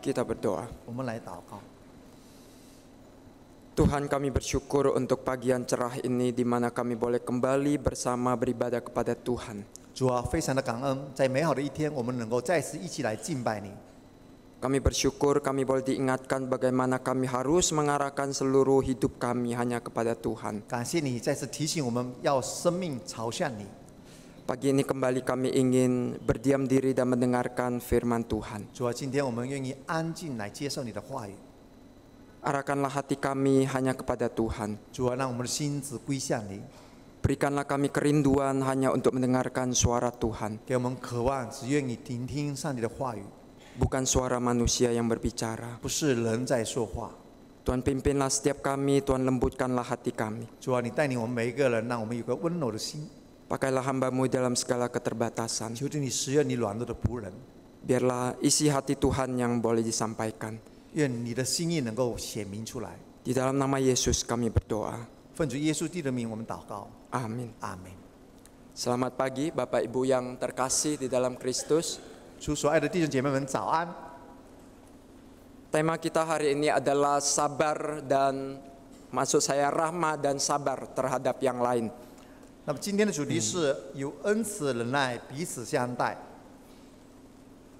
Kita berdoa. Tuhan kami bersyukur untuk pagi yang cerah ini di mana kami boleh kembali bersama beribadah kepada Tuhan. 主啊，非常的感恩，在美好的一天，我们能够再次一起来敬拜你。Kami bersyukur kami boleh diingatkan bagaimana kami harus mengarahkan seluruh hidup kami hanya kepada Tuhan. ini kembali kami ingin berdiam diri dan mendengarkan firman Tuhan. hati kami hanya kepada Tuhan. 主啊，让我们的心只归向你。Berikanlah kami kerinduan hanya untuk mendengarkan suara Tuhan. Bukan suara manusia yang berbicara. Tuhan pimpinlah setiap kami, Tuhan lembutkanlah hati kami. Pakailah hambamu dalam segala keterbatasan. Biarlah isi hati Tuhan yang boleh disampaikan. Di dalam nama Yesus kami berdoa. 奉主耶稣基督的名，我们祷告。Amin. Amin. Selamat pagi Bapak Ibu yang terkasih di dalam Kristus. Tema kita hari ini adalah sabar dan maksud saya rahma dan sabar terhadap yang lain. Hmm.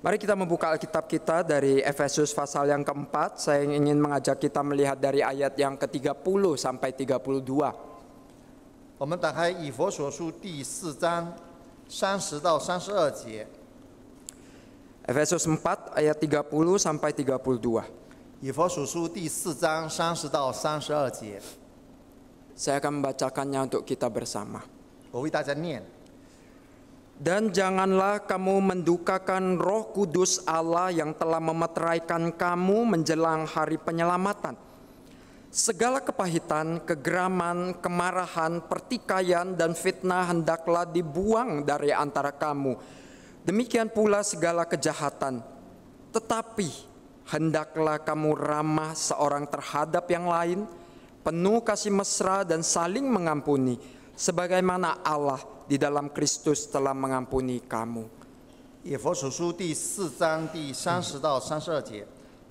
Mari kita membuka Alkitab kita dari Efesus pasal yang keempat. Saya ingin mengajak kita melihat dari ayat yang ke-30 sampai 32. 我们打开《以佛所书》第四章三十到三十二节。Efesus 4 ayat 30 sampai 32. Saya akan membacakannya untuk kita bersama. Dan janganlah kamu mendukakan Roh Kudus Allah yang telah memeteraikan kamu menjelang hari penyelamatan Segala kepahitan, kegeraman, kemarahan, pertikaian, dan fitnah hendaklah dibuang dari antara kamu. Demikian pula segala kejahatan. Tetapi hendaklah kamu ramah seorang terhadap yang lain, penuh kasih mesra dan saling mengampuni, sebagaimana Allah di dalam Kristus telah mengampuni kamu. 以佛所书第四章第三十到三十二节，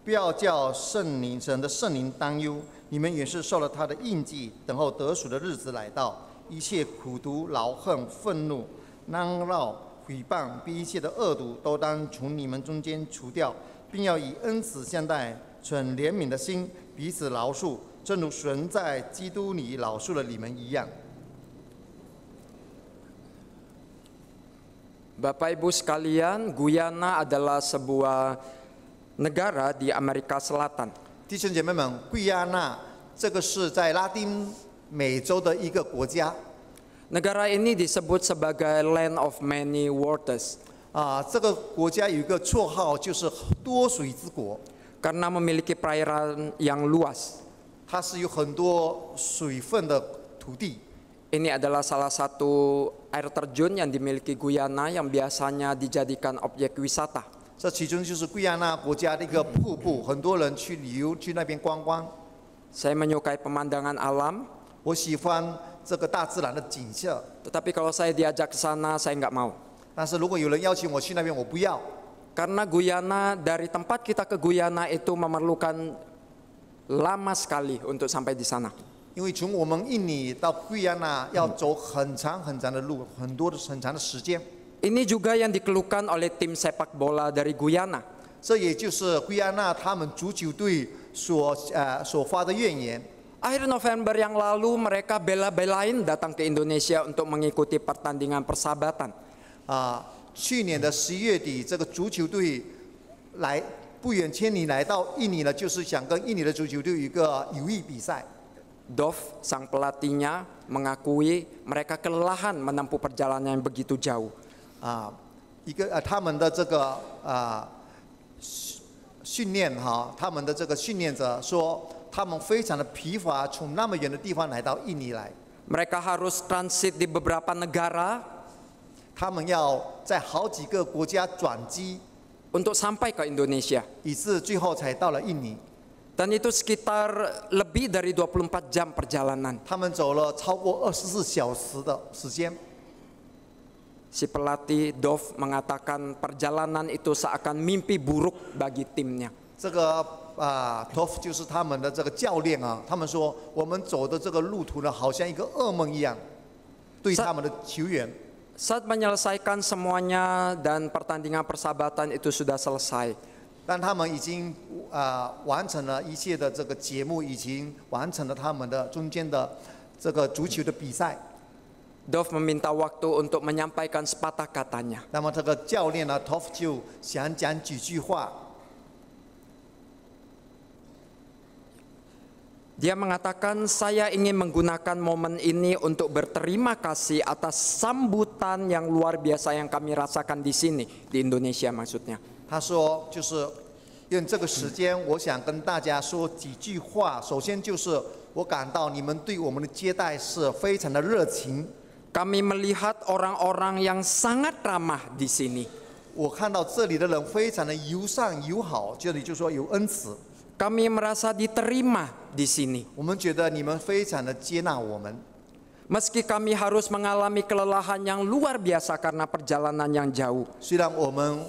不要叫圣灵神的圣灵担忧。你们也是受了他的印记，等候得赎的日子来到，一切苦毒、劳恨、愤怒、嚷闹、诽谤、一切的恶毒，都当从你们中间除掉，并要以恩慈相待，存怜悯的心彼此饶恕，正如神在基督里饶恕了你们一样。弟兄姐妹们，圭亚那这个是在拉丁美洲的一个国家。Negara ini disebut sebagai land of many waters。啊，这个国家有一个绰号就是多水之国。Karena memiliki perairan yang luas。它是有很多水分的土地。Ini adalah salah satu air terjun yang dimiliki Guyana yang biasanya dijadikan objek wisata. 这其中就是圭亚那国家的一个瀑布，很多人去旅游去那边观光。Saya menyukai pemandangan alam。我喜欢这个大自然的景色。Tapi e t kalau saya diajak ke sana, saya nggak mau。但是如果有人邀请我去那边，我不要。Karena g u y a n a dari tempat kita ke g u y a n a itu memerlukan lama sekali untuk sampai di sana。因为从我们印尼到圭亚那要走很长很长的路，很多的很长的时间。Ini juga yang dikeluhkan oleh tim sepak bola dari Guyana. Akhir November yang lalu mereka bela-belain datang ke Indonesia untuk mengikuti pertandingan persahabatan. Dov, sang pelatihnya mengakui mereka kelelahan menempuh perjalanan yang begitu jauh. 啊，一个呃，他们的这个啊训训练哈，他们的这个训练者说，他们非常的疲乏，从那么远的地方来到印尼来。mereka harus transit di beberapa negara，他们要在好几个国家转机。untuk sampai ke Indonesia，以致最后才到了印尼。dan itu sekitar lebih dari dua puluh empat jam perjalanan。他们走了超过二十四小时的时间。si pelatih Dov mengatakan perjalanan itu seakan mimpi buruk bagi timnya. Ah, Saat menyelesaikan semuanya dan pertandingan persahabatan itu sudah selesai. 但他们已经啊、呃、完成了一切的这个节目，已经完成了他们的中间的这个足球的比赛。Ah, Dov meminta waktu untuk menyampaikan sepatah katanya. Uh, Dia mengatakan, "Saya ingin menggunakan momen ini untuk berterima kasih atas sambutan yang luar biasa yang kami rasakan di sini, di Indonesia maksudnya." 他说，就是用这个时间，我想跟大家说几句话。首先就是，我感到你们对我们的接待是非常的热情。kami melihat orang-orang yang sangat ramah di sini. Kami merasa diterima di sini. Meski kami harus mengalami kelelahan yang luar biasa karena perjalanan yang jauh. 虽然我们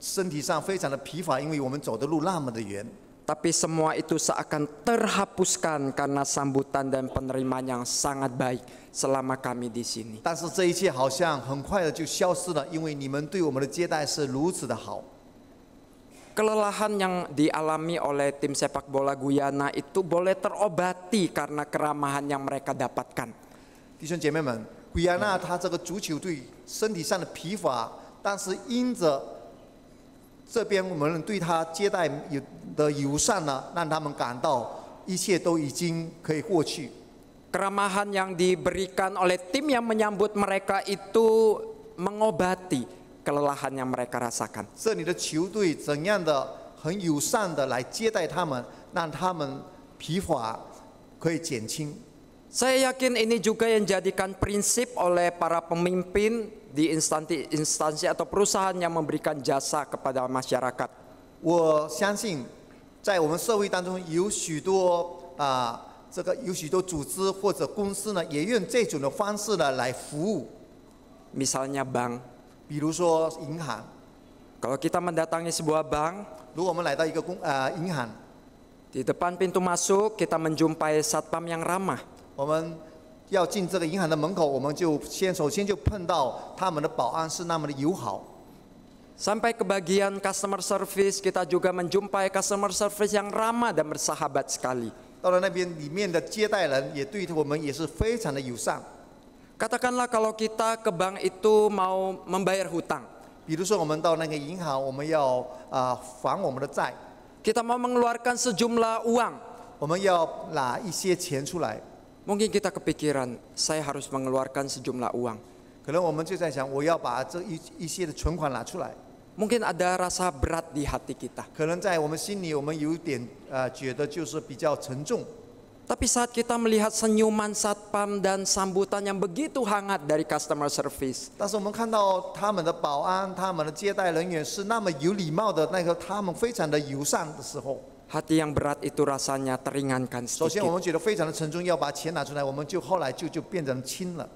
身体上非常的疲乏，因为我们走的路那么的远。tapi semua itu seakan terhapuskan karena sambutan dan penerimaan yang sangat baik selama kami di sini. Kelelahan yang dialami oleh tim sepak bola Guyana itu boleh terobati karena keramahan yang mereka dapatkan. 弟兄姐妹们，古亚纳他这个足球队身体上的疲乏，但是因着这边我们对他接待有的友善呢，让他们感到一切都已经可以过去。Keramahan yang diberikan oleh tim yang menyambut mereka itu mengobati kelelahan yang mereka rasakan。是你的球队怎样的很友善的来接待他们，让他们疲乏可以减轻。Saya yakin ini juga yang jadikan prinsip oleh para pemimpin di instansi, instansi atau perusahaan yang memberikan jasa kepada masyarakat. 我相信，在我们社会当中有许多啊、呃，这个有许多组织或者公司呢，也用这种的方式呢来服务。Misalnya Kalau kita mendatangi sebuah di depan pintu masuk kita menjumpai satpam yang ramah。我们要进这个银行的门口，我们就先首先就碰到他们的保安是那么的友好。Sampai ke bagian customer service kita juga menjumpai customer service yang ramah dan bersahabat sekali. 到了那边里面的接待人也对我们也是非常的友善。Katakanlah kalau kita ke bank itu mau membayar hutang. 比如说我们到那个银行，我们要啊、呃、还我们的债。Kita mau mengeluarkan sejumlah uang. 我们要拿一些钱出来。Mungkin kita kepikiran, saya harus mengeluarkan sejumlah uang. Mungkin ada rasa berat di hati kita. Tapi saat kita melihat senyuman satpam dan sambutan yang begitu hangat dari customer service hati yang berat itu rasanya teringankan 首先，我 sedikit. 们觉得非常的沉重，要把钱拿出来，我们就后来就就变成轻了。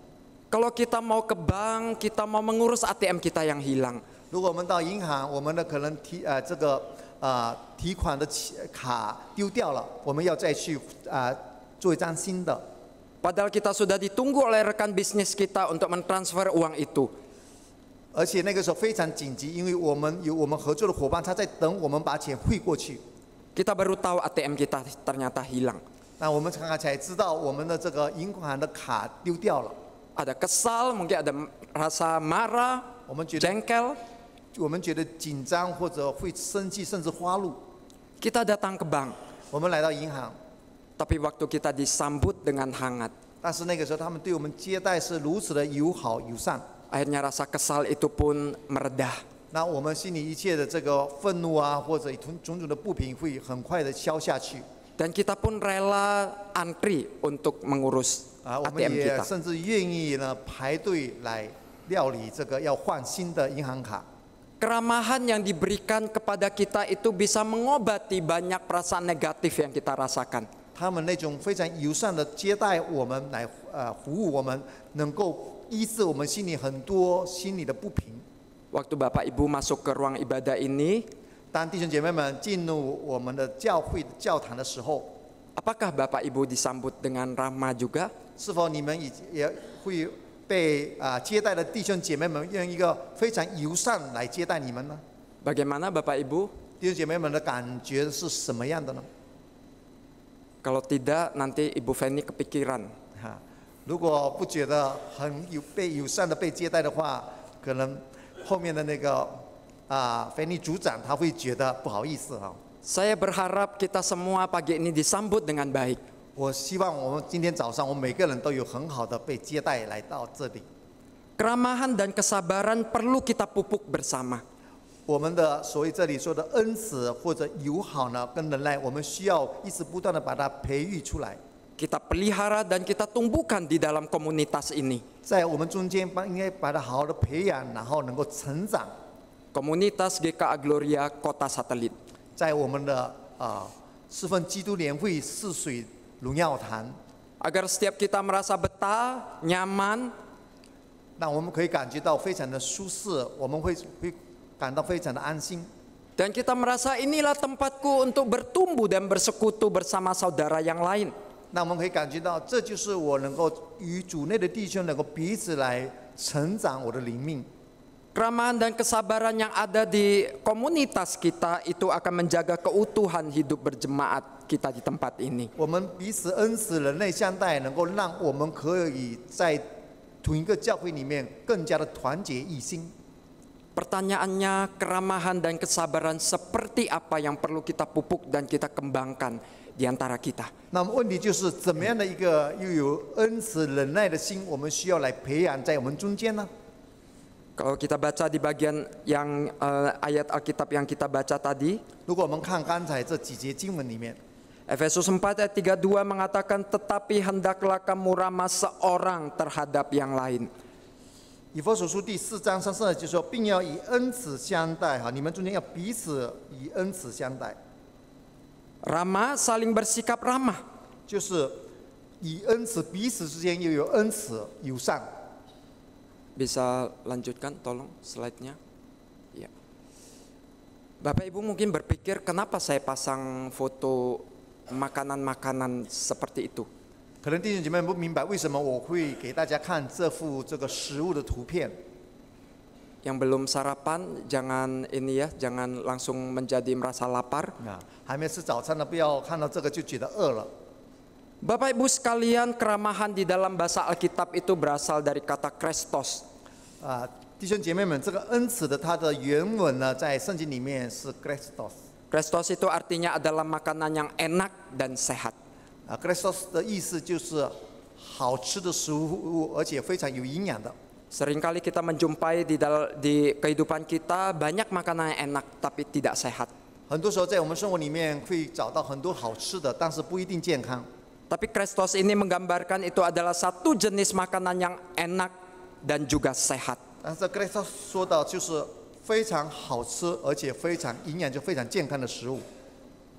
Kalau kita mau ke bank, kita mau mengurus ATM kita yang hilang. Padahal kita sudah ditunggu oleh rekan bisnis kita untuk mentransfer uang itu. 而且那个时候非常紧急，因为我们有我们合作的伙伴，他在等我们把钱汇过去。kita baru tahu ATM kita ternyata hilang. Ada kesal, mungkin ada rasa marah, 我们觉得 jengkel. Kita datang ke bank. tapi waktu kita disambut dengan hangat. Akhirnya rasa kesal itu pun meredah. Dan kita pun rela antri untuk mengurus 啊，我们 ATM 也 kita. 甚至愿意呢排队来料理这个要换新的银行卡。Keramahan yang diberikan kepada kita itu bisa mengobati banyak perasaan negatif yang kita rasakan. 他们那种非常友善的接待我们，来呃服务我们，能够医治我们心里很多心里的不平。waktu Bapak Ibu masuk ke ruang ibadah ini, 当弟兄姐妹们进入我们的教会教堂的时候，apakah Bapak Ibu disambut dengan ramah juga? 是否你们也也会被啊、接待的弟兄姐妹们用一个非常友善来接待你们呢？Bagaimana Bapak Ibu? tidak nanti Ibu Feni kepikiran. 后面的那个啊，翻译组长他会觉得不好意思哈。saya berharap kita semua pagi ini disambut dengan baik。我希望我们今天早上，我们每个人都有很好的被接待来到这里。keramahan dan kesabaran perlu kita pupuk bersama。我们的所谓这里说的恩慈或者友好呢，跟忍耐，我们需要一直不断的把它培育出来。kita pelihara dan kita tumbuhkan di dalam komunitas ini. Komunitas GKA Gloria Kota Satelit. Agar setiap kita merasa betah, nyaman. dan kita merasa inilah tempatku untuk bertumbuh dan bersekutu bersama saudara yang lain. 那我们可以感觉到，这就是我能够与组内的弟兄能够彼此来成长我的灵命。keramahan dan kesabaran yang ada di komunitas kita itu akan menjaga keutuhan hidup berjemaat kita di tempat ini。pertanyaannya keramahan dan kesabaran seperti apa yang perlu kita pupuk dan kita kembangkan。di antara kita. Kalau kita baca di bagian yang uh, ayat Alkitab yang kita baca tadi, Efesus 4 ayat 32 mengatakan tetapi hendaklah kamu ramah seorang terhadap yang lain. 以佛所书第四章三十二节说，并要以恩慈相待哈，你们中间要彼此以恩慈相待。ramah saling bersikap ramah. bisa lanjutkan tolong slide-nya? Ya. Bapak Ibu mungkin berpikir kenapa saya pasang foto makanan-makanan seperti itu? 可能弟兄姐妹不明白为什么我会给大家看这幅这个食物的图片。yang belum sarapan jangan ini ya, jangan langsung menjadi merasa lapar. Nah, Ibu sekalian, keramahan di dalam bahasa Alkitab itu berasal dari kata krestos. 啊，弟兄姐妹们，这个恩慈的它的原文呢，在圣经里面是 itu artinya adalah makanan yang enak dan sehat. 啊，krestos 的意思就是好吃的食物，而且非常有营养的。Seringkali kita menjumpai di, dalam, di kehidupan kita banyak makanan yang enak tapi tidak sehat. 很多时候在我们生活里面会找到很多好吃的，但是不一定健康。Tapi Kristus ini menggambarkan itu adalah satu jenis makanan yang enak dan juga sehat. Kristus 说到就是非常好吃，而且非常营养就非常健康的食物。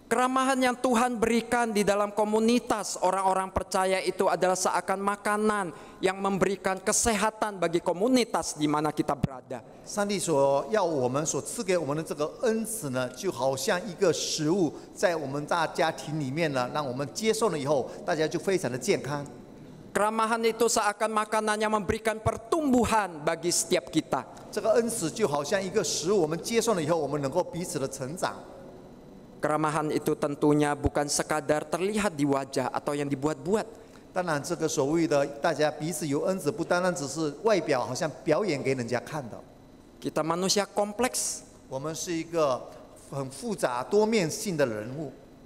Keramahan yang Tuhan berikan di dalam komunitas orang-orang percaya itu adalah seakan makanan yang memberikan kesehatan bagi komunitas di mana kita berada. Keramahan itu seakan makanan yang memberikan pertumbuhan bagi setiap kita. 这个恩赐就好像一个食物，我们接受了以后，我们能够彼此的成长。Keramahan itu tentunya bukan sekadar terlihat di wajah atau yang dibuat-buat. kita manusia kompleks.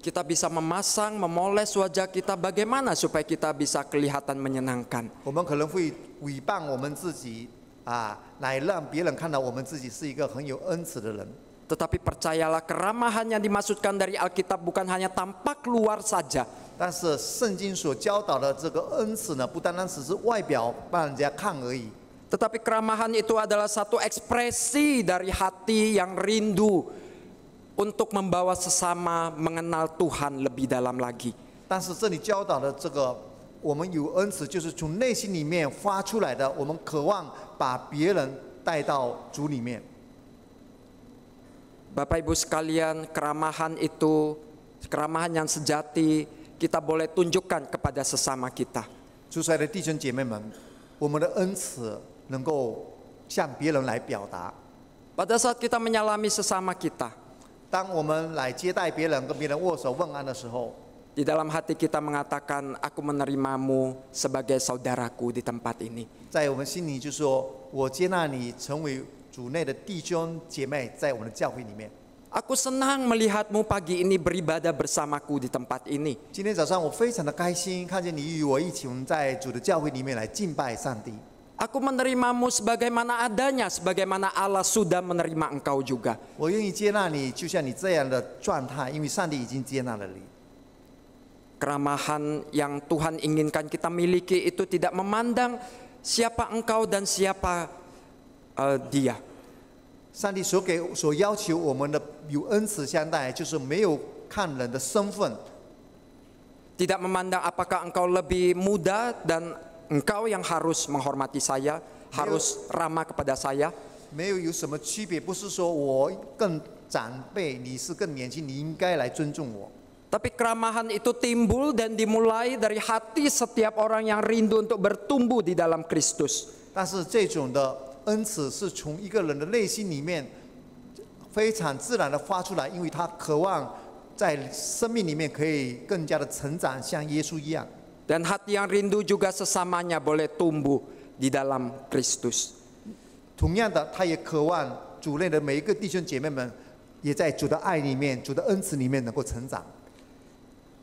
Kita bisa memasang, memoles wajah kita bagaimana supaya kita bisa kelihatan menyenangkan. Tetapi percayalah keramahan yang dimaksudkan dari Alkitab bukan hanya tampak luar saja. Tetapi keramahan itu adalah satu ekspresi dari hati yang rindu untuk membawa sesama mengenal Tuhan lebih dalam lagi. Tetapi 但是这里教导的这个，我们有恩慈，就是从内心里面发出来的，我们渴望把别人带到主里面。Bapak Ibu sekalian, keramahan itu keramahan yang sejati kita boleh tunjukkan kepada sesama kita. pada saat kita menyalami sesama kita, di dalam hati kita mengatakan, aku menerimamu sebagai saudaraku di tempat ini。在我们心里就说，我接纳你成为主内的弟兄姐妹在我们的教会里面。Aku senang melihatmu pagi ini beribadah bersamaku di tempat ini. menerimamu sebagaimana adanya, sebagaimana Allah sudah menerima engkau juga。我愿意接纳你，就像你这样的状态，因为上帝已经接纳了你。Keramahan yang Tuhan inginkan kita miliki itu tidak memandang siapa engkau dan siapa dia, 呃地呀。上帝所给所要求我们的有恩慈相待，就是没有看人的身份。Tidak memandang apakah engkau lebih muda dan engkau yang harus menghormati saya, harus ramah kepada saya. 没有有什么区别，不是说我更长辈，你是更年轻，你应该来尊重我。Tapi keramahan itu timbul dan dimulai dari hati setiap orang yang rindu untuk bertumbuh di dalam Kristus. 但是这种的恩赐是从一个人的内心里面非常自然的发出来，因为他渴望在生命里面可以更加的成长，像耶稣一样。Dan hat yang rindu juga sesamanya boleh tumbuh di dalam Kristus。同样的，他也渴望主内的每一个弟兄姐妹们，也在主的爱里面、主的恩赐里面能够成长。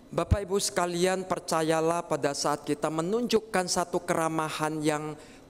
Bapak ibu sekalian percayalah pada saat kita menunjukkan satu keramahan yang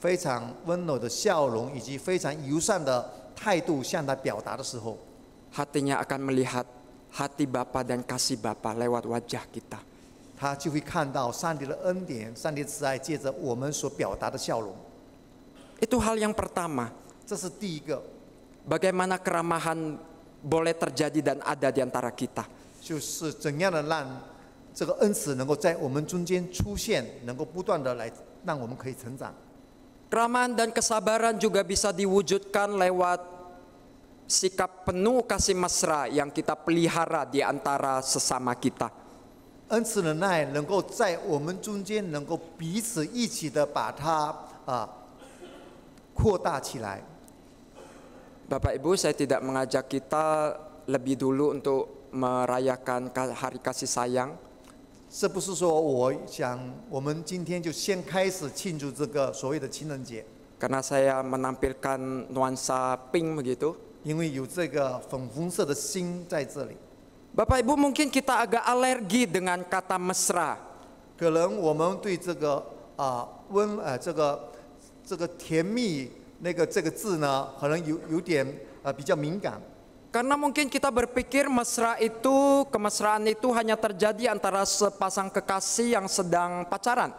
非常温柔的笑容以及非常友善的态度向他表达的时候，hatinya akan melihat hati Bapa dan kasih Bapa lewat wajah kita。他就会看到上帝的恩典、上帝的慈爱，借着我们所表达的笑容。Itu hal yang pertama。这是第一个。Bagaimana keramahan boleh terjadi dan ada di antara kita？就是怎样的让这个恩慈能够在我们中间出现，能够不断的来让我们可以成长。Keramahan dan kesabaran juga bisa diwujudkan lewat sikap penuh kasih mesra yang kita pelihara di antara sesama kita. Bapak Ibu, saya tidak mengajak kita lebih dulu untuk merayakan hari kasih sayang. 是不是说我想我们今天就先开始庆祝这个所谓的情人节？Karena saya menampilkan nuansa pink begitu，因为有这个粉红色的心在这里。Bapak Ibu mungkin kita agak alergi dengan kata mesra，可能我们对这个啊温呃这个这个甜蜜那个这个字呢，可能有有点呃比较敏感。Karena mungkin kita berpikir mesra itu, kemesraan itu hanya terjadi antara sepasang kekasih yang sedang pacaran.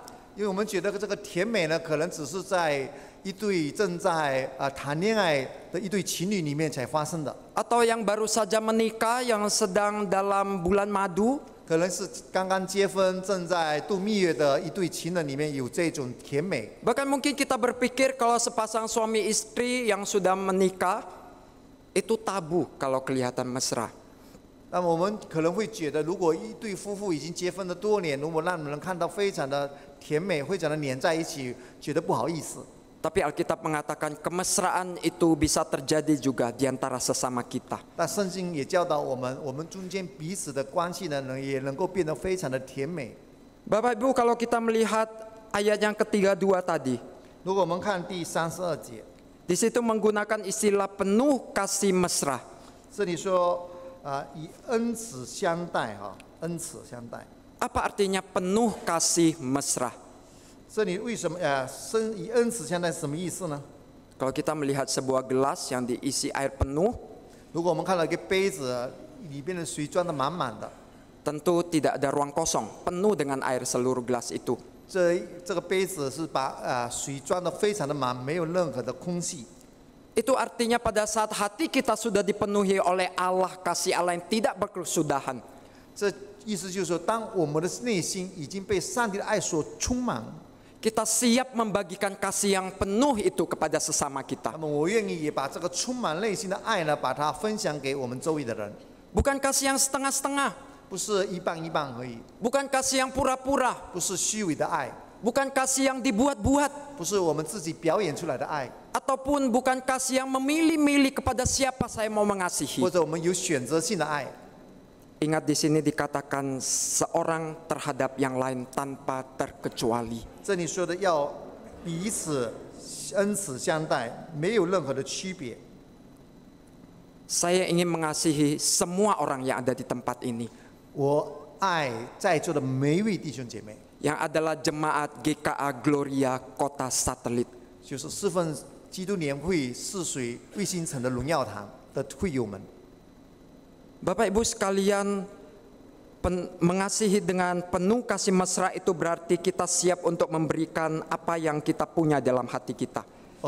Atau yang baru saja menikah yang sedang dalam bulan Bahkan mungkin kita berpikir kalau sepasang suami istri yang sudah menikah。itu tabu kalau kelihatan mesra. 那么我们可能会觉得，如果一对夫妇已经结婚了多年，如果让人看到非常的甜美，非常的黏在一起，觉得不好意思。Tapi Alkitab mengatakan kemesraan itu bisa terjadi juga di antara sesama kita. Bapak Ibu, kalau kita melihat ayat yang ketiga dua tadi. 如果我们看第三十二节。di situ menggunakan istilah penuh kasih mesra. Apa artinya penuh kasih mesra? Kalau kita melihat sebuah gelas yang diisi air penuh, tentu tidak ada ruang kosong, penuh dengan air seluruh gelas itu. 这这个杯子是把啊水装的非常的满，没有任何的空隙。Itu artinya pada saat hati kita sudah dipenuhi oleh Allah kasih Allah yang tidak berkesudahan. 这意思就是说，当我们的内心已经被上帝的爱所充满。kita siap membagikan kasih yang penuh itu kepada sesama kita. Bukan kasih yang setengah-setengah. Bukan kasih yang pura-pura. Bukan kasih yang dibuat-buat. Ataupun bukan kasih yang memilih-milih kepada siapa saya mau mengasihi. Ingat di sini dikatakan seorang terhadap yang lain tanpa terkecuali. Saya ingin mengasihi semua orang yang ada di tempat ini. Yang adalah jemaat GKA Gloria Kota Satelit. Bapak Ibu sekalian, pen, mengasihi dengan penuh kasih mesra itu berarti kita siap untuk memberikan apa yang kita punya dalam hati kita. Kita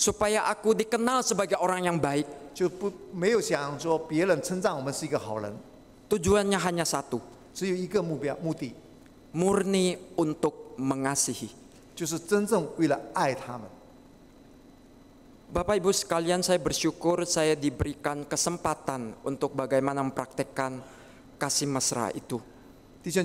supaya aku dikenal sebagai orang yang baik. Tujuannya hanya satu. Murni untuk mengasihi. Bapak Ibu sekalian, saya bersyukur saya diberikan kesempatan untuk bagaimana mempraktekkan kasih mesra itu. tujuan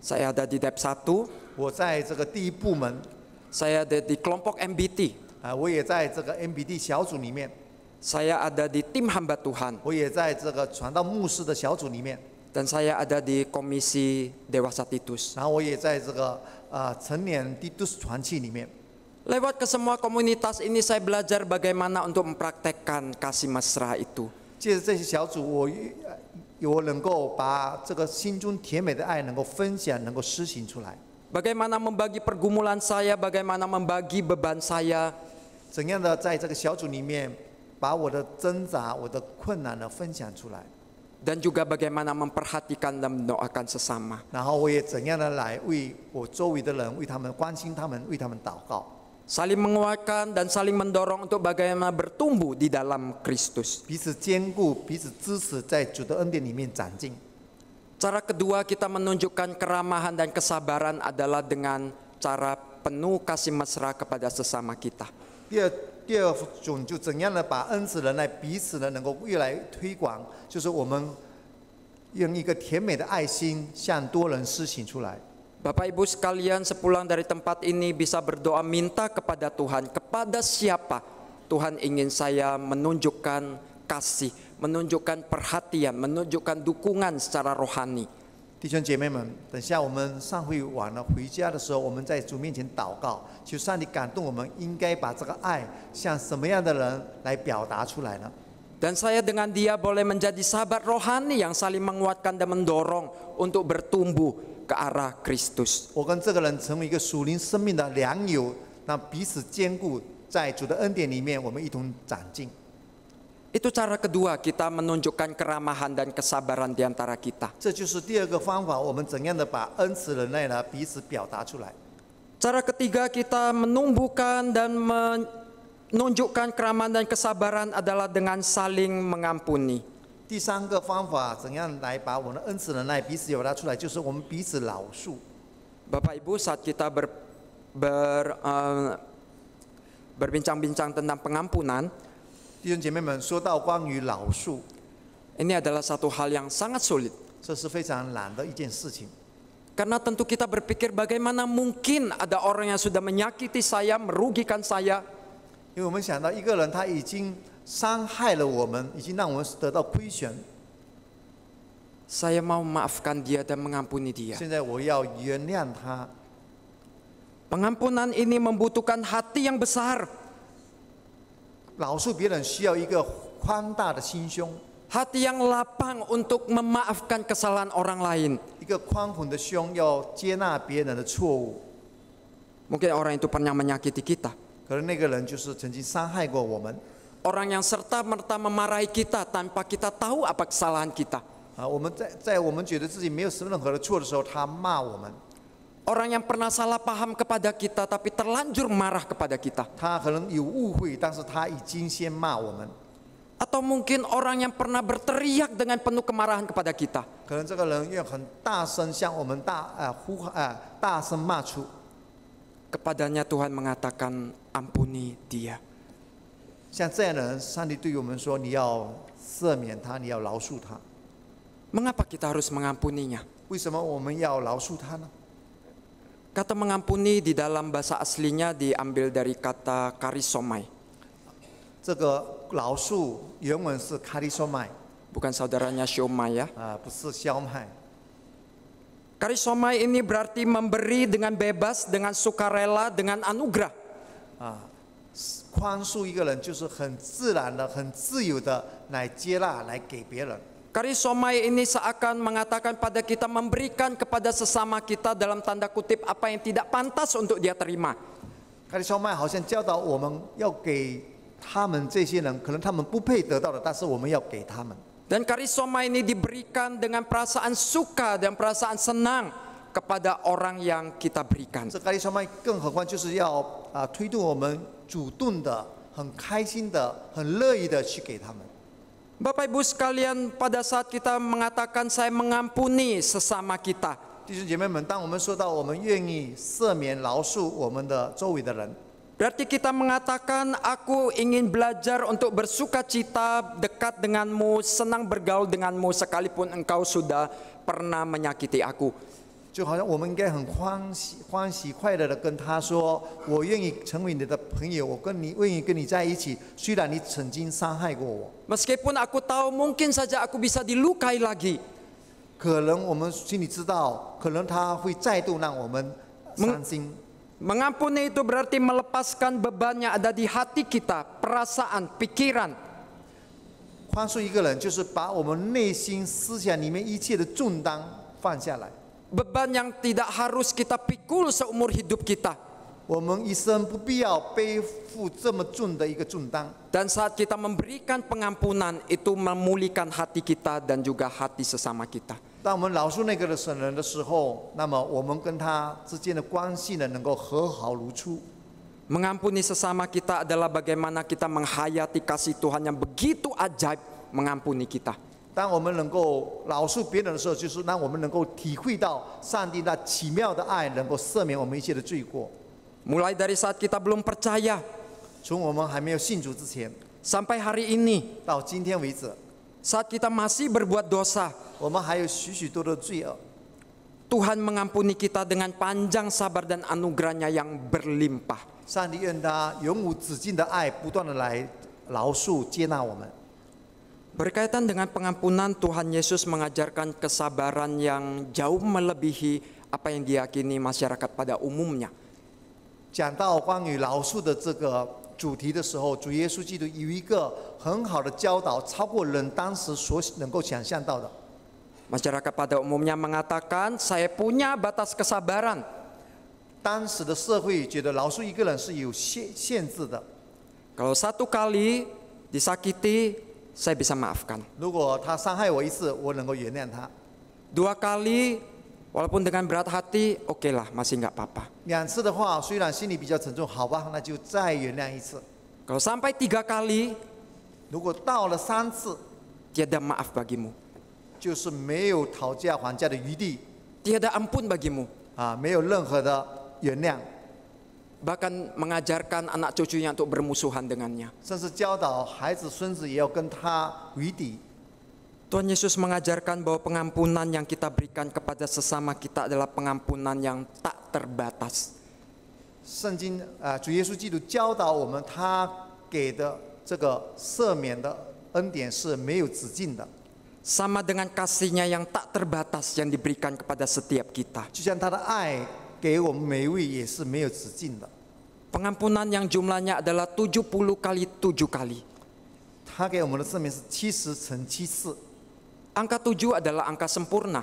Saya ada di DEP 1. Saya ada di kelompok MBT. Ah, saya ada di tim hamba Tuhan. Dan saya ada di komisi dewasa Titus. Lewat Titus ke semua komunitas ini saya belajar bagaimana untuk mempraktekkan kasih mesra itu. 我能够把这个心中甜美的爱能够分享，能够施行出来。Bagaimana membagi pergumulan saya, bagaimana membagi beban saya，怎样的在这个小组里面把我的挣扎、我的困难呢分享出来？Dan juga bagaimana memperhatikan dan mendoakan sesama。然后我也怎样的来为我周围的人，为他们关心他们，为他们祷告。saling menguatkan dan saling mendorong untuk bagaimana bertumbuh di dalam Kristus. Cara kedua kita menunjukkan keramahan dan kesabaran adalah dengan cara penuh kasih mesra kepada sesama kita. 第二第二种就怎样呢？把恩慈仁爱彼此呢，能够越来推广，就是我们用一个甜美的爱心向多人施行出来。Bapak Ibu sekalian sepulang dari tempat ini bisa berdoa minta kepada Tuhan. Kepada siapa Tuhan ingin saya menunjukkan kasih, menunjukkan perhatian, menunjukkan dukungan secara rohani. 弟兄姐妹们，等下我们散会完了回家的时候，我们在主面前祷告，求上帝感动我们，应该把这个爱向什么样的人来表达出来呢？dan saya dengan dia boleh menjadi sahabat rohani yang saling menguatkan dan mendorong untuk bertumbuh ke arah Kristus. 我跟这个人成为一个属灵生命的良友，那彼此坚固，在主的恩典里面，我们一同长进。Itu cara kedua kita menunjukkan keramahan dan kesabaran di antara kita. Cara ketiga kita menumbuhkan dan men menunjukkan keramahan dan kesabaran adalah dengan saling mengampuni. Bapak Ibu, saat kita ber, ber uh, berbincang-bincang tentang pengampunan, ini adalah satu hal yang sangat sulit. Karena tentu kita berpikir bagaimana mungkin ada orang yang sudah menyakiti saya, merugikan saya, 因为我们想到一个人他已经伤害了我们，已经让我们得到亏损。Saya mau maafkan dia dan mengampuni dia. ini membutuhkan hati yang besar. yang lapang untuk memaafkan kesalahan orang lain. orang itu pernah menyakiti kita. Orang yang serta merta memarahi kita tanpa kita tahu apa kesalahan kita. Orang yang pernah salah paham kepada kita tapi terlanjur marah kepada kita. Atau mungkin orang yang pernah berteriak dengan penuh kemarahan kepada kita. 可能这个人用很大声向我们大啊呼啊大声骂出。kepadanya Tuhan mengatakan ampuni dia. 像这样的人，上帝对我们说：“你要赦免他，你要饶恕他。” Mengapa kita harus mengampuninya? Kata mengampuni di dalam bahasa aslinya diambil dari kata karisomai. karisomai，bukan saudaranya shomai ya? 啊、不是消害。Karisomai ini berarti memberi dengan bebas, dengan sukarela, dengan anugerah. Ah, 宽恕一个人就是很自然的、很自由的来接纳、来给别人。Karisomai ini seakan mengatakan pada kita memberikan kepada sesama kita dalam tanda kutip apa yang tidak pantas untuk dia terima. Karisomai dan karisoma ini diberikan dengan perasaan suka dan perasaan senang kepada orang yang kita berikan. Karisoma Bapak, Ibu sekalian, pada saat kita mengatakan saya mengampuni sesama kita. 弟兄姐妹们，当我们说到我们愿意赦免、饶恕我们的周围的人。Berarti kita mengatakan aku ingin belajar untuk bersuka cita dekat denganmu, senang bergaul denganmu sekalipun engkau sudah pernah menyakiti aku. 就好像我们应该很欢喜、欢喜、快乐的跟他说：“我愿意成为你的朋友，我跟你愿意跟你在一起。虽然你曾经伤害过我。” Meskipun aku tahu mungkin saja aku bisa dilukai lagi. 可能我们心里知道，可能他会再度让我们伤心。Mengampuni itu berarti melepaskan beban yang ada di hati kita, perasaan, pikiran. 宽恕一个人，就是把我们内心思想里面一切的重担放下来。Beban yang tidak harus kita pikul seumur hidup kita. Dan saat kita memberikan pengampunan itu memulihkan hati kita dan juga hati sesama kita. 当我们饶恕那个的圣人的时候，那么我们跟他之间的关系呢，能够和好如初。mengampuni sesama kita adalah bagaimana kita menghayati kasih Tuhan yang begitu ajaib mengampuni kita。当我们能够饶恕别人的时候，就是让我们能够体会到上帝那奇妙的爱，能够赦免我们一切的罪过。mulai dari saat kita belum percaya，从我们还没有信主之前，sampai hari ini，到今天为止。saat kita masih berbuat dosa, Tuhan mengampuni kita dengan panjang sabar dan anugerahnya yang berlimpah. Berkaitan dengan pengampunan, Tuhan Yesus mengajarkan kesabaran yang jauh melebihi apa yang diyakini masyarakat pada umumnya. 主题的时候，主耶稣基督有一个很好的教导，超过人当时所能够想象到的。Masyarakat pada umumnya mengatakan, saya punya batas kesabaran. satu kali disakiti, saya bisa maafkan. kali Walaupun dengan berat hati, oke okay lah, masih nggak apa-apa. Kalau sampai tiga kali, tiada maaf bagimu. Tiada ampun bagimu. Ah, Bahkan mengajarkan anak cucunya untuk bermusuhan dengannya. Tuhan Yesus mengajarkan bahwa pengampunan yang kita berikan kepada sesama kita adalah pengampunan yang tak terbatas. sama dengan kasihnya yang tak terbatas yang diberikan kepada setiap kita. pengampunan yang jumlahnya adalah 70 kali 7 kali. Angka tujuh adalah angka sempurna.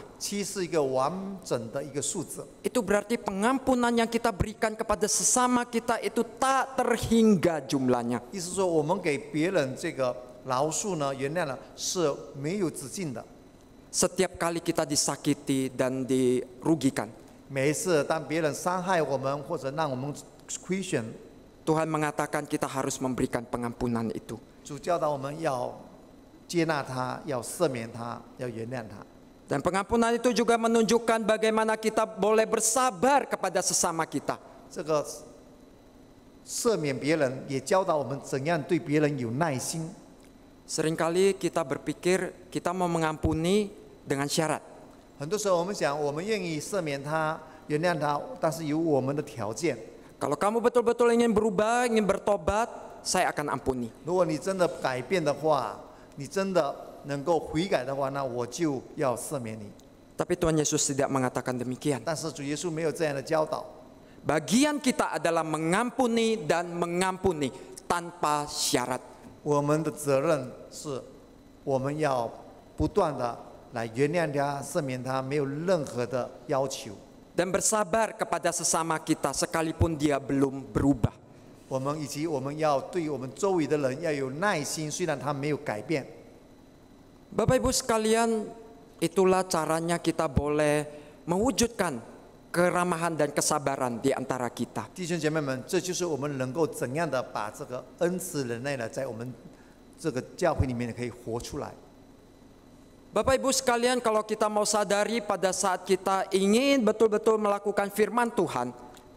Itu berarti pengampunan yang kita berikan kepada sesama kita itu tak terhingga jumlahnya. Setiap kali kita disakiti dan dirugikan. Tuhan mengatakan kita harus memberikan pengampunan itu. 主教导我们要 dan pengampunan itu juga menunjukkan bagaimana kita boleh bersabar kepada sesama kita. 这个赦免别人，也教导我们怎样对别人有耐心。Seringkali kita berpikir kita mau mengampuni dengan syarat. 很多时候我们想，我们愿意赦免他、原谅他，但是有我们的条件。Kalau kamu betul-betul ingin berubah, ingin bertobat, saya akan ampuni. 如果你真的改变的话，你真的能够悔改的话，那我就要赦免你。Tapi Tuhan Yesus tidak mengatakan demikian. 但是主耶稣没有这样的教导。Bagian kita adalah mengampuni dan mengampuni tanpa syarat. 我们的责任是，我们要不断的来原谅他、赦免他，没有任何的要求。Dan bersabar kepada sesama kita sekalipun dia belum berubah. 我们以及我们要对我们周围的人要有耐心，虽然他没有改变。Bapak Ibu sekalian, itulah caranya kita boleh mewujudkan keramahan dan kesabaran di antara kita. 弟兄姐妹们，这就是我们能够怎样的把这个恩慈忍耐呢，在我们这个教会里面可以活出来。Bapak Ibu sekalian, kalau kita mau sadari pada saat kita ingin betul-betul melakukan firman Tuhan,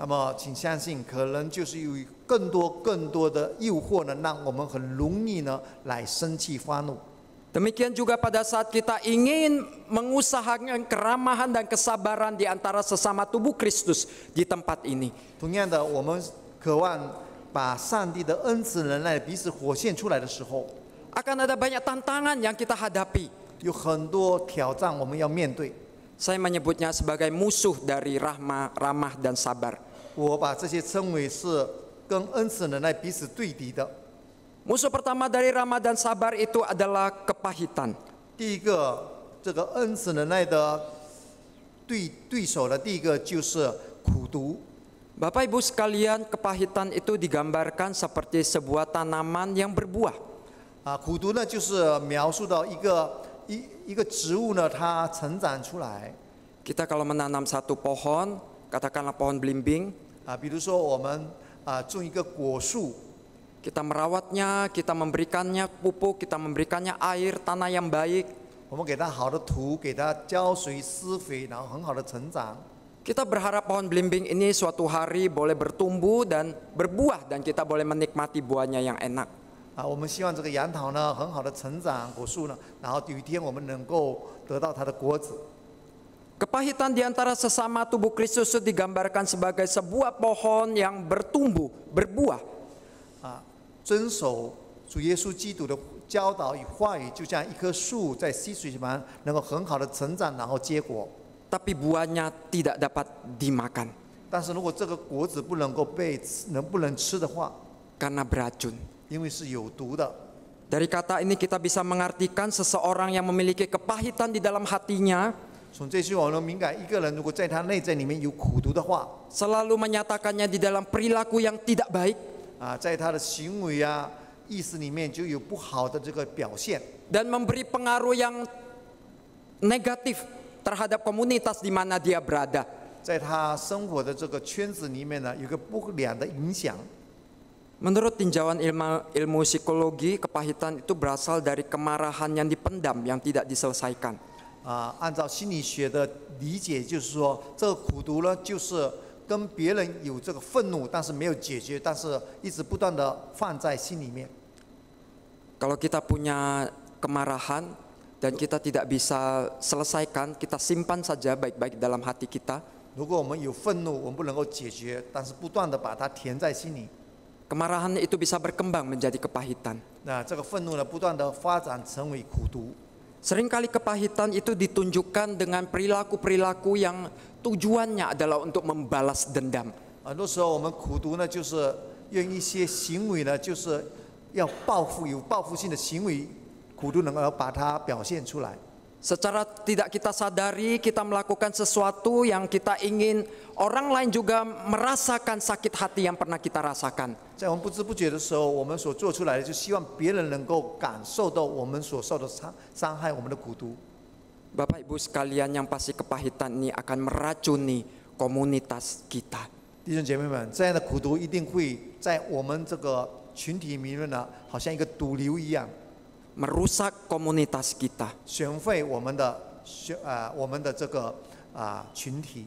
那么，请相信，可能就是由于更多更多的诱惑呢，让我们很容易呢来生气发怒。Demikian juga pada saat kita ingin mengusahakan keramahan dan kesabaran di antara sesama tubuh Kristus di tempat ini. Akan ada banyak tantangan yang kita hadapi. 有很多挑战我们要面对。Saya menyebutnya sebagai musuh dari rahmah, ramah dan sabar. 我把这些称为是跟恩慈忍耐彼此对敌的。Musuh pertama dari ramah sabar itu adalah kepahitan. 第一个，这个恩慈忍耐的对对手的第一个就是苦读。Bapak Ibu sekalian, kepahitan itu digambarkan seperti sebuah tanaman yang berbuah. 啊，苦读呢，就是描述到一个一一个植物呢，它成长出来。Kita kalau menanam satu pohon, katakanlah pohon belimbing, 啊，比如说我们啊种一个果树。kita merawatnya, kita memberikannya pupuk, kita memberikannya air, tanah yang baik. Kita berharap pohon belimbing ini suatu hari boleh bertumbuh dan berbuah dan kita boleh menikmati buahnya yang enak. Kita berharap pohon belimbing ini suatu hari boleh bertumbuh dan berbuah dan kita boleh menikmati buahnya yang enak. Kepahitan di antara sesama tubuh Kristus itu digambarkan sebagai sebuah pohon yang bertumbuh, berbuah. Ah, Tapi buahnya tidak dapat dimakan. karena beracun. dari kata ini kita bisa mengartikan seseorang yang memiliki kepahitan di dalam hatinya selalu menyatakannya di dalam perilaku yang tidak baik. Dan memberi pengaruh yang negatif terhadap komunitas di mana dia berada. Menurut tinjauan ilmu, ilmu psikologi, kepahitan itu berasal dari kemarahan yang dipendam yang tidak diselesaikan. 啊，按照心理学的理解，就是说，这个苦读呢，就是跟别人有这个愤怒，但是没有解决，但是一直不断的放在心里面。Kalau kita punya kemarahan dan kita tidak bisa selesaikan, kita simpan saja baik-baik dalam hati kita。如果我们有愤怒，我们不能够解决，但是不断的把它填在心里。Kemarahan itu bisa berkembang menjadi kepahitan。那这个愤怒呢，不断的发展成为苦读。Seringkali kepahitan itu ditunjukkan dengan perilaku-perilaku yang tujuannya adalah untuk membalas dendam. Secara tidak kita sadari, kita melakukan sesuatu yang kita ingin orang lain juga merasakan sakit hati yang pernah kita rasakan. Bapak Ibu sekalian yang pasti kepahitan ini akan meracuni komunitas kita. Merusak komunitas kita，损毁我们的，呃，我们的这个啊、呃、群体。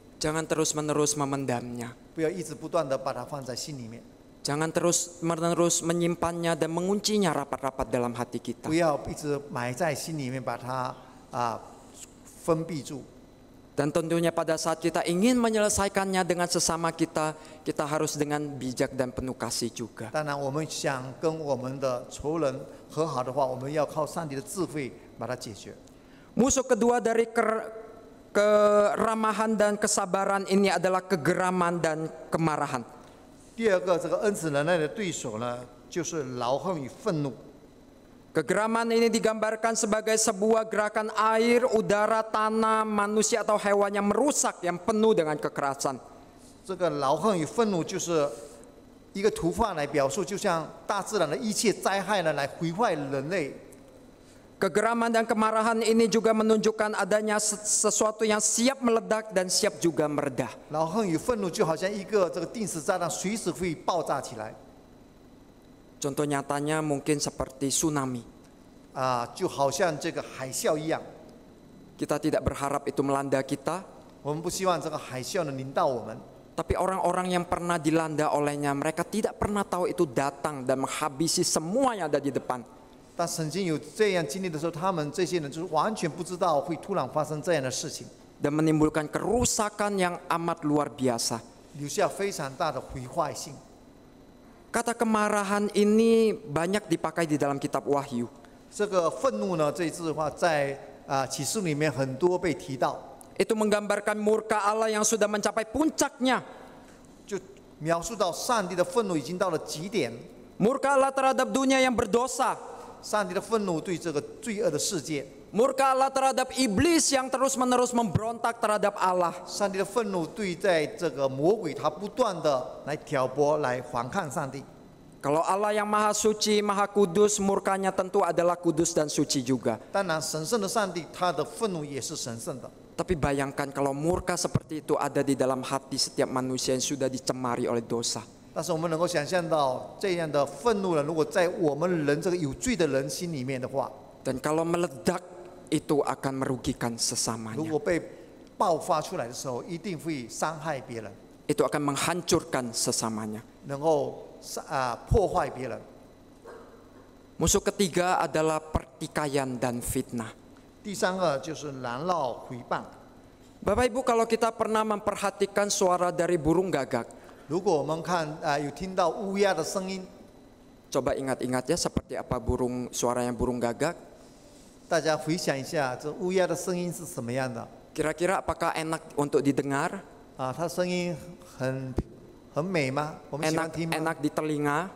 Jangan terus-menerus memendamnya. Jangan terus-menerus menyimpannya dan menguncinya rapat-rapat dalam hati kita. Dan tentunya pada saat kita ingin menyelesaikannya dengan sesama kita, kita harus dengan bijak dan penuh kasih juga. Musuh kedua dari keramahan dan kesabaran ini adalah kegeraman dan kemarahan. kegeraman ini digambarkan sebagai sebuah gerakan air, udara, tanah, manusia atau hewan yang merusak, yang penuh dengan kekerasan. 这个劳恨与愤怒就是一个图画来表述，就像大自然的一切灾害呢，来毁坏人类 Kegeraman dan kemarahan ini juga menunjukkan adanya sesuatu yang siap meledak dan siap juga meredah. Contoh nyatanya mungkin seperti tsunami. kita tidak berharap itu melanda kita. tapi orang orang-orang yang pernah dilanda olehnya, mereka tidak pernah tahu itu datang dan menghabisi semuanya yang ada di depan. 当曾经有这样经历的时候，他们这些人就是完全不知道会突然发生这样的事情。dan menimbulkan kerusakan yang amat luar biasa. Kata kemarahan ini banyak dipakai di dalam kitab Wahyu. menggambarkan murka Allah yang sudah mencapai puncaknya。就描述到上帝的愤怒已经到了极点。Murka Allah terhadap dunia yang berdosa. Murka Allah terhadap iblis yang terus-menerus memberontak terhadap Allah. Kalau Allah yang maha suci, maha kudus, murkanya tentu adalah kudus dan suci juga. Tapi bayangkan kalau murka seperti itu ada di dalam hati setiap manusia yang sudah dicemari oleh dosa. 但是我们能够想象到，这样的愤怒呢，如果在我们人这个有罪的人心里面的话，dan kalau meledak itu akan merugikan sesamanya. akan menghancurkan sesamanya. ketiga adalah pertikaian dan fitnah. Ibu kalau kita pernah memperhatikan suara dari burung gagak 如果我们看啊、呃，有听到乌鸦的声音，coba ingat-ingat ya seperti apa burung suaranya burung gagak. kira apakah enak untuk didengar? 啊，它声音很很美吗？我们喜欢 Enak Enak di telinga.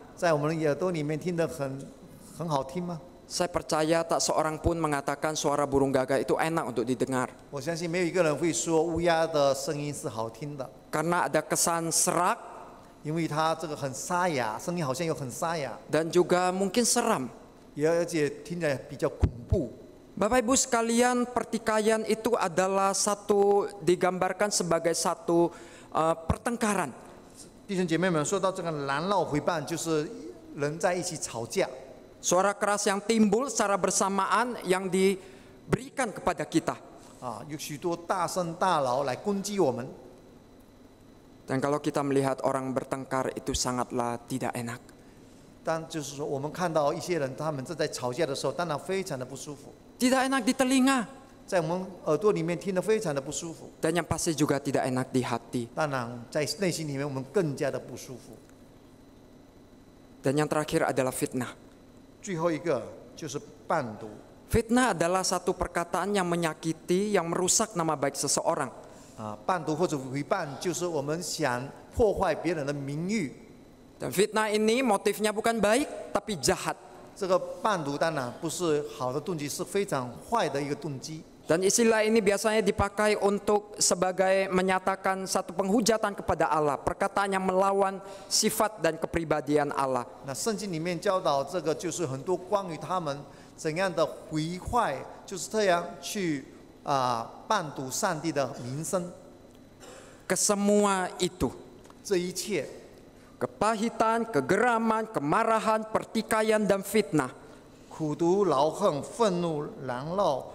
Saya percaya tak seorang pun mengatakan suara burung gagak itu enak untuk didengar. Karena ada kesan serak. Dan juga mungkin seram. Bapak Ibu sekalian, pertikaian itu adalah satu digambarkan sebagai satu uh, pertengkaran. 弟兄姐妹们，说到这个“拦绕回绊”，就是人在一起吵架。suara keras yang timbul secara bersamaan yang diberikan kepada kita. Ah, Dan kalau kita melihat orang bertengkar itu sangatlah tidak enak. 但就是说，我们看到一些人他们正在吵架的时候，当然非常的不舒服。Tidak enak di telinga，在我们耳朵里面听得非常的不舒服。Dan yang pasti juga tidak enak di hati，当然在内心里面我们更加的不舒服。Dan yang terakhir adalah fitnah。最后一个就是伴读。Fitnah adalah satu perkataan yang menyakiti, yang merusak nama baik seseorang. 啊，伴读或者诽谤，就是我们想破坏别人的名誉。Dan fitnah ini motifnya bukan baik, tapi jahat. 这个伴读当然不是好的动机，是非常坏的一个动机。dan istilah ini biasanya dipakai untuk sebagai menyatakan satu penghujatan kepada Allah, perkataan yang melawan sifat dan kepribadian Allah. Nah, itu, kepahitan, kegeraman, kemarahan, pertikaian dan fitnah，苦毒、劳恨、愤怒、难闹。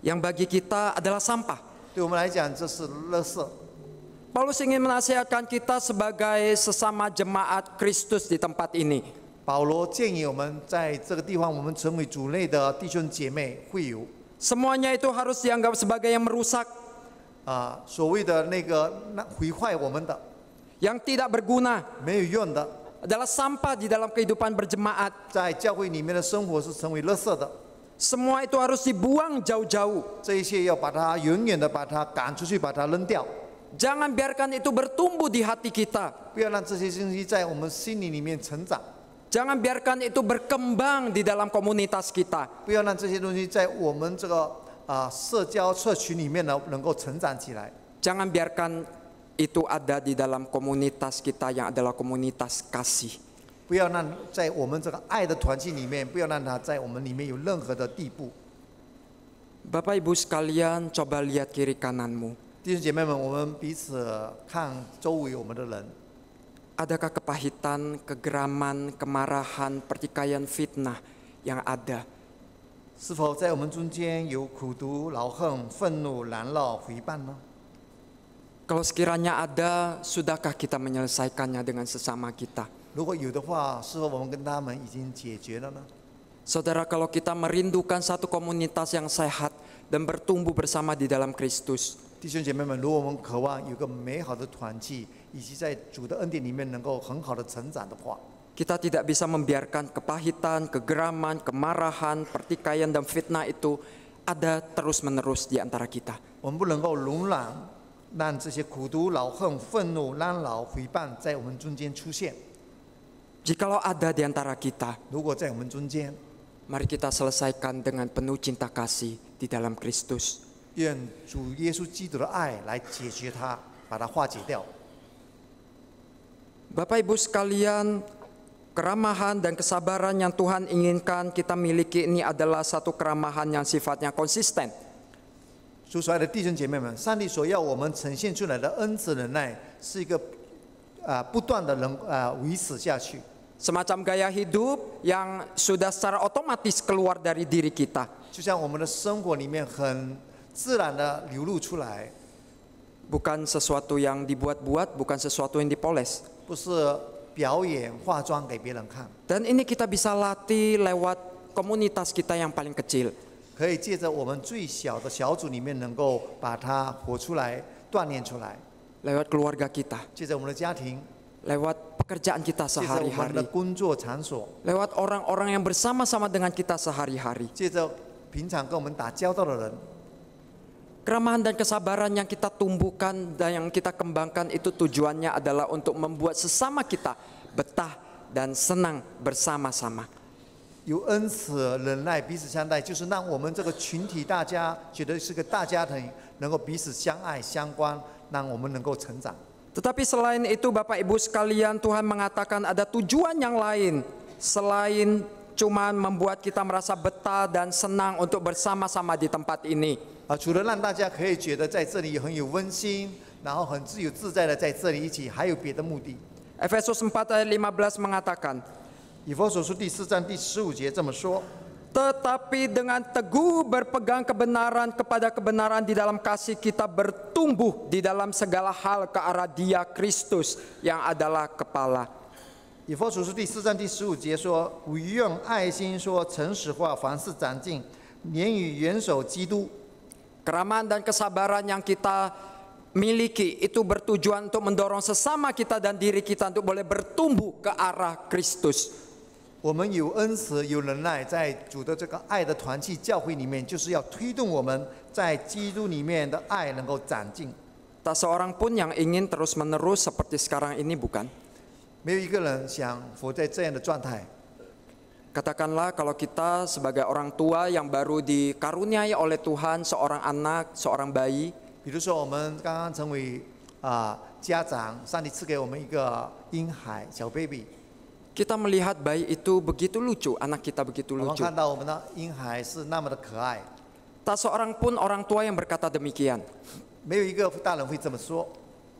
yang bagi kita adalah sampah. Paulus ingin menasihatkan kita sebagai sesama jemaat Kristus di tempat ini. Semuanya itu harus dianggap sebagai yang merusak. yang tidak berguna. adalah sampah di dalam kehidupan berjemaat. 在教会里面的生活是成为垃圾的。semua itu harus dibuang jauh-jauh. Jangan biarkan itu bertumbuh di hati kita. Jangan biarkan itu berkembang di dalam komunitas kita. Jangan biarkan itu ada di dalam komunitas kita yang adalah komunitas kasih. 不要让在我们这个爱的团契里面，不要让他在我们里面有任何的地步。Bapak Ibu sekalian, coba lihat kiri kananmu. 弟兄姐妹们，我们彼此看周围我们的人。Adakah kepahitan, kegeraman, kemarahan, pertikaian, fitnah yang ada? 是否在我们中间有苦毒、恼恨、愤怒、难绕、回谤呢？Kalau sekiranya ada, sudahkah kita menyelesaikannya dengan sesama kita? Saudara, kalau kita merindukan satu komunitas yang sehat dan bertumbuh bersama di dalam Kristus, kita tidak bisa membiarkan kepahitan, kegeraman, kemarahan, pertikaian dan fitnah itu ada terus-menerus di antara kita. kita. Jikalau ada di antara kita, mari kita selesaikan dengan penuh cinta kasih di dalam Kristus. Bapak Ibu sekalian, keramahan dan kesabaran yang Tuhan inginkan kita miliki ini adalah satu keramahan yang sifatnya konsisten. 主所爱的弟兄姐妹们，上帝所要我们呈现出来的恩慈忍耐，是一个啊、呃、不断的能啊、呃、维持下去。semacam gaya hidup yang sudah secara otomatis keluar dari diri kita. Bukan sesuatu yang dibuat-buat, bukan sesuatu yang dipoles. Dan ini kita bisa latih lewat komunitas kita yang paling kecil. Lewat keluarga kita lewat pekerjaan kita sehari-hari, lewat orang-orang yang bersama-sama dengan kita sehari-hari. Keramahan dan kesabaran yang kita tumbuhkan dan yang kita kembangkan itu tujuannya adalah untuk membuat sesama kita betah dan senang bersama-sama. 有恩慈、忍耐、彼此相待，就是让我们这个群体大家觉得是个大家庭，能够彼此相爱、相关，让我们能够成长。tetapi selain itu Bapak Ibu sekalian Tuhan mengatakan ada tujuan yang lain selain cuma membuat kita merasa betah dan senang untuk bersama-sama di tempat ini. Efesus 4 ayat 15 mengatakan, tetapi dengan teguh berpegang kebenaran kepada kebenaran di dalam kasih kita bertumbuh di dalam segala hal ke arah Dia Kristus yang adalah kepala. 以佛所书第四章第十五节说：“吾用爱心说诚实话，凡事长进，连与元首基督。” Keramahan dan kesabaran yang kita miliki itu bertujuan untuk mendorong sesama kita dan diri kita untuk boleh bertumbuh ke arah Kristus. 我们有恩慈，有忍耐，在主的这个爱的团体教会里面，就是要推动我们在基督里面的爱能够长进。Tak seorang pun yang ingin terus menerus seperti sekarang ini bukan？没有一个人想活在这样的状态。Katakanlah kalau kita sebagai orang tua yang baru dikaruniai oleh Tuhan seorang anak, seorang bayi。比如说，我们刚刚成为啊家长，上帝赐给我们一个婴孩，小 baby。Kita melihat bayi itu begitu lucu, anak kita begitu lucu. Kan tak seorang pun orang tua yang berkata demikian.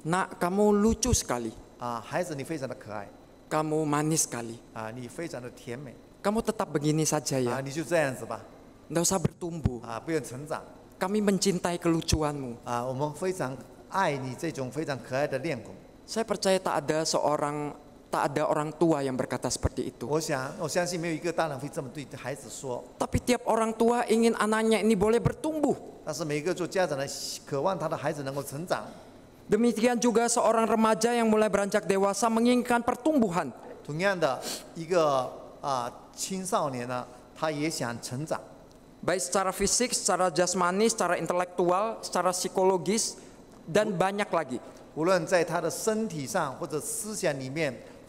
Nak, kamu lucu sekali. Ah, kamu manis sekali. Ah, kamu tetap begini saja ya. Tidak ah, usah bertumbuh. Kami mencintai kelucuanmu. Saya percaya tak ada seorang Tak ada orang tua yang berkata seperti itu. Tapi tiap orang tua ingin anaknya ini boleh bertumbuh. Demikian juga seorang remaja yang mulai beranjak dewasa menginginkan pertumbuhan. Baik secara fisik, secara jasmani, secara intelektual, secara psikologis, dan banyak lagi. 无论在他的身体上或者思想里面。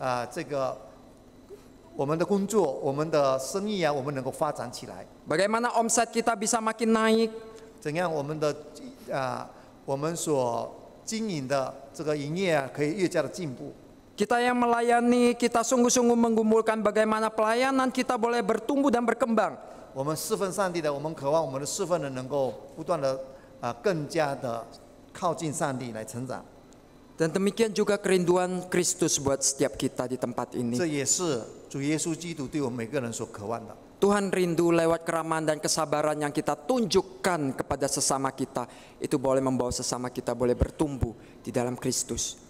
啊，这个我们的工作、我们的生意啊，我们能够发展起来。Bagaimana omset kita bisa makin naik？怎样我们的啊，我们所经营的这个营业啊，可以越加的进步？Kita yang melayani kita sungguh-sungguh mengumpulkan g bagaimana pelayanan kita boleh bertumbuh dan berkembang？我们侍奉上帝的，我们渴望我们的侍奉人能够不断的啊，更加的靠近上帝来成长。Dan demikian juga kerinduan Kristus buat setiap kita di tempat ini. Tuhan rindu lewat keramahan dan kesabaran yang kita tunjukkan kepada sesama kita. Itu boleh membawa sesama kita boleh bertumbuh di dalam Kristus.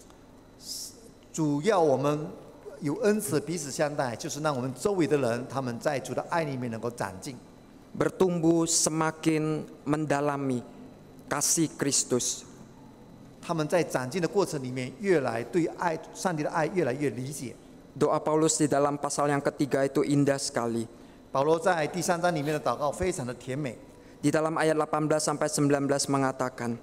Bertumbuh semakin mendalami kasih Kristus 他们在长进的过程里面，越来对爱上帝的爱越来越理解。Doa Paulus di dalam pasal yang ketiga itu indah sekali. Paulus di dalam ayat 18 sampai 19 mengatakan,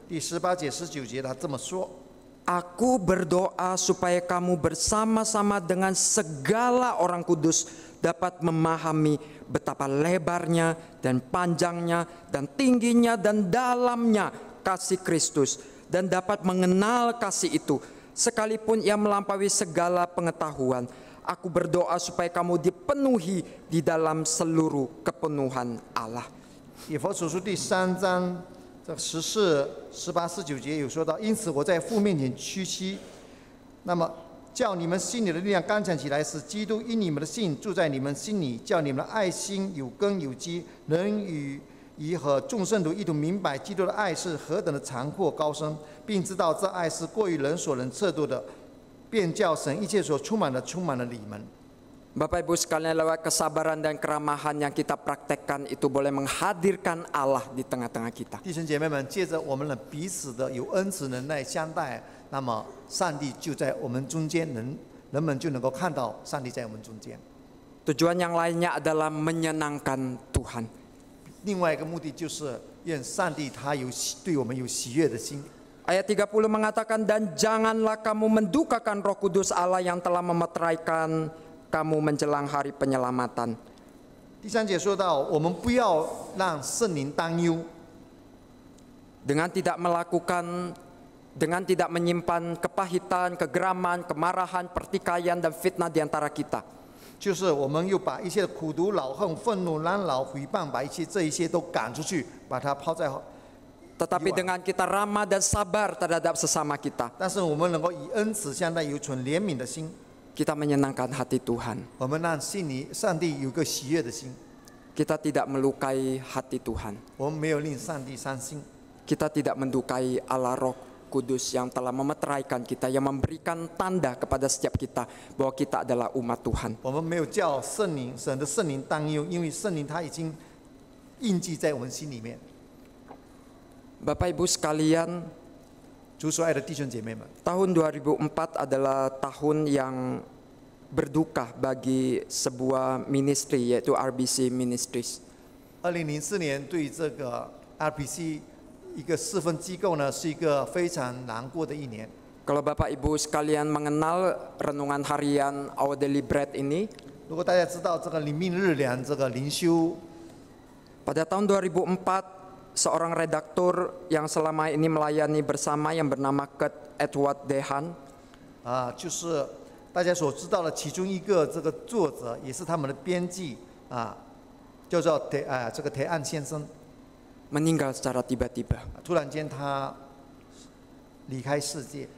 aku berdoa supaya kamu bersama-sama dengan segala orang kudus dapat memahami betapa lebarnya dan panjangnya dan tingginya dan dalamnya kasih Kristus dan dapat mengenal kasih itu, sekalipun ia melampaui segala pengetahuan. Aku berdoa supaya kamu dipenuhi di dalam seluruh kepenuhan Allah. 以佛所书第三章这十四、十八、十九节有说到，因此我在父面前屈膝，那么叫你们心里的力量刚强起来，使基督因你们的信住在你们心里，叫你们的爱心有根有基，能与。以和众信徒一同明白基督的爱是何等的广阔高深，并知道这爱是过于人所能测度的，便叫神一切所充满的充满你们。Bapa ibu sekali l a g kesabaran dan keramahan yang kita praktekkan itu boleh menghadirkan Allah di tengah-tengah kita。弟兄姐妹们，借着我们的彼此的有恩慈忍耐相待，那么上帝就在我们中间，人人们就能够看到上帝在我们中间。Tujuan yang lainnya adalah menyenangkan Tuhan. 另外一个目的就是愿上帝他有对我们有喜悦的心。Ayat 30 mengatakan dan janganlah kamu mendukakan Roh Kudus Allah yang telah memeteraikan kamu menjelang hari penyelamatan. 第三节说到，我们不要让圣灵担忧。Dengan tidak melakukan dengan tidak menyimpan kepahitan, kegeraman, kemarahan, pertikaian dan fitnah di antara kita. 就是我们又把一些苦毒、恼恨、愤怒、恼、诽谤，把一些这一些都赶出去，把它抛在。tetapi dengan kita ramah dan sabar terhadap sesama kita，但是我们能够以恩慈、相待、有存怜悯的心。kita menyenangkan hati Tuhan，我们让心里、上帝有个喜悦的心。kita tidak melukai hati Tuhan，kita tidak mendukai Allah Rok。Kudus yang telah memeteraikan kita, yang memberikan tanda kepada setiap kita bahwa kita adalah umat Tuhan. Bapak Ibu sekalian, tahun 2004 adalah tahun yang berduka bagi sebuah ministry yaitu RBC Ministries. 2004年对这个 RBC 一个四分机构呢，是一个非常难过的一年。Kalau Bapak Ibu sekalian mengenal renungan harian Our Daily Bread ini, tahun 2004 seorang redaktur yang selama ini melayani bersama yang bernama Kurt Edward Dehan, 啊，就是大家所知道的其中一个这个作者，也是他们的编辑啊，叫做铁啊这个铁岸先生。meninggal secara tiba-tiba.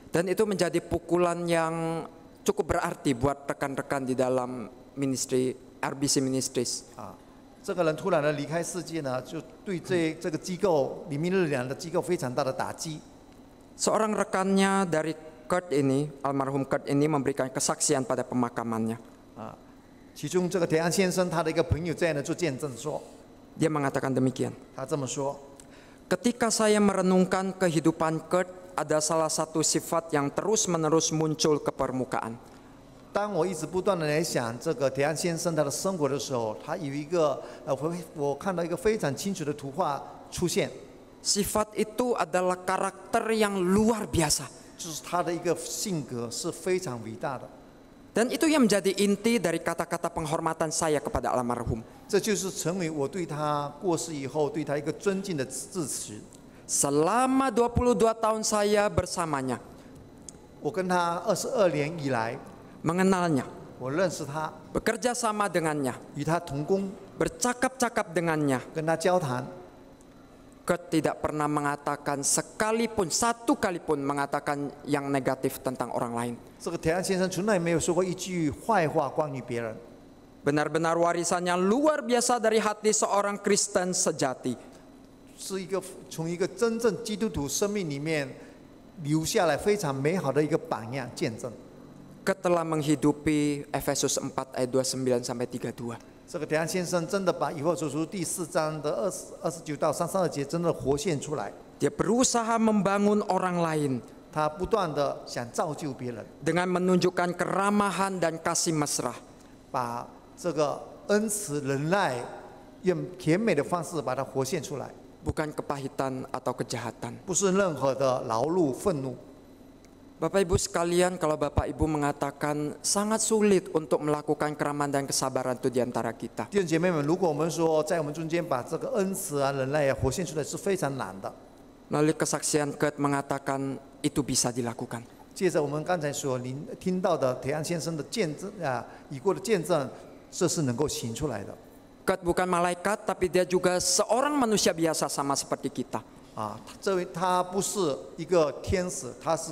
Dan itu menjadi pukulan yang cukup berarti buat rekan-rekan di dalam ministry RBC Ministries. 这个人突然的离开世界呢，就对这这个机构里面的两个机构非常大的打击。Seorang rekannya dari Kurt ini, almarhum Kurt ini memberikan kesaksian pada pemakamannya. Dia mengatakan demikian. Ketika saya merenungkan kehidupan Kurt, ada salah satu sifat yang terus-menerus muncul ke permukaan. Sifat itu adalah karakter yang luar dan itu yang menjadi inti dari kata-kata penghormatan saya kepada almarhum. Selama 22 tahun saya bersamanya. Mengenalnya. Bekerja sama dengannya. Bercakap-cakap dengannya. Kurt tidak pernah mengatakan sekalipun satu kali pun mengatakan yang negatif tentang orang lain. benar benar warisan yang luar biasa dari hati seorang Kristen sejati. 是一个从一个真正基督徒生命里面留下来非常美好的一个榜样见证。Ketelah menghidupi Efesus 4 ayat 29 sampai 32. 这个平先生真的把《以弗所书》第四章的二十二十九到三十二节真的活现出来。Dia berusaha membangun orang lain, 他不断的想造就别人。Dengan menunjukkan keramahan dan kasih mesra, 把这个恩慈仁爱用甜美的方式把它活现出来。Bukan kepahitan atau kejahatan, 不是任何的劳碌愤怒。Bapak Ibu sekalian, kalau Bapak Ibu mengatakan sangat sulit untuk melakukan keramahan dan kesabaran itu di antara kita. Melalui kesaksian Kurt mengatakan itu bisa dilakukan. Kurt bukan malaikat, tapi dia juga seorang manusia biasa sama seperti kita. 啊，这位他不是一个天使，他是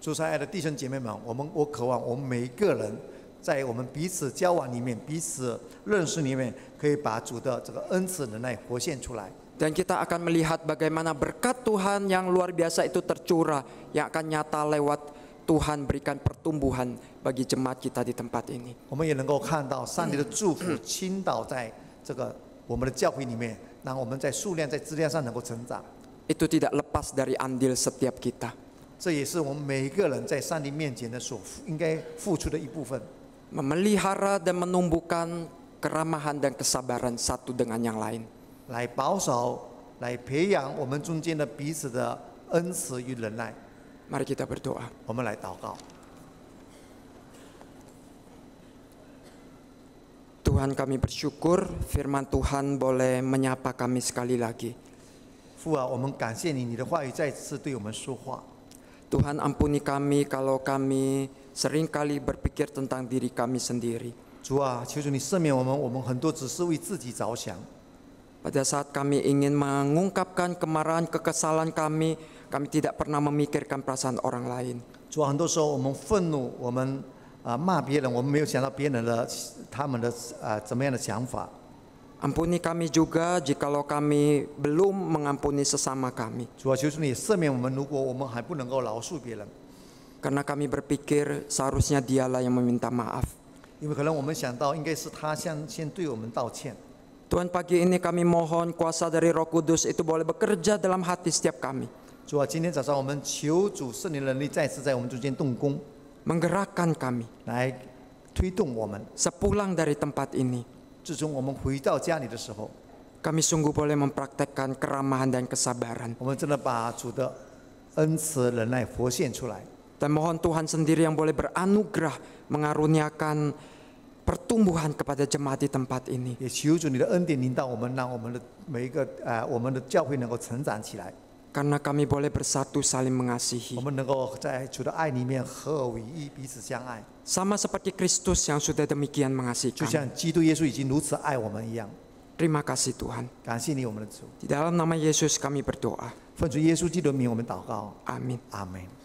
主山爱的弟兄姐妹们，我们我渴望我们每一个人在我们彼此交往里面、彼此认识里面，可以把主的这个恩赐能力活现出来。Dan kita akan melihat bagaimana berkat Tuhan yang luar biasa itu tercurah yang akan nyata lewat Tuhan berikan pertumbuhan bagi jemaat kita di tempat ini。我们也能够看到上 itu tidak lepas dari andil setiap kita. Memelihara dan menumbuhkan keramahan dan kesabaran satu dengan yang lain. Mari kita berdoa. Tuhan kami bersyukur firman Tuhan boleh menyapa kami sekali lagi. 父啊，我们感谢你，你的话语再次对我们说话。主啊，求主你赦免我们，我们很多只是为自己着想。在我们想表达我们的不满和愤怒的时候，我们没有考虑过别人的想法。主啊，很多时候我们愤怒，我们啊骂别人，我们没有想到别人的他们的啊怎么样的想法。Ampuni kami juga jikalau kami belum mengampuni sesama kami. Karena kami berpikir seharusnya dialah yang meminta maaf. Tuhan pagi ini kami mohon kuasa dari Roh Kudus itu boleh bekerja dalam hati setiap kami. Menggerakkan kami Sepulang dari tempat ini 自从我们回到家里的时候，kami sungguh boleh mempraktekkan keramahan dan kesabaran. 我们真的把主的恩慈忍耐活现出来。Dan mohon Tuhan sendiri yang boleh beranugerah mengaruniakan pertumbuhan kepada jemaat di tempat ini. Karena kami boleh bersatu saling mengasihi sama seperti Kristus yang sudah demikian mengasihi 就 kami. Terima kasih Tuhan. Di dalam nama Yesus kami berdoa. Amin. Amin.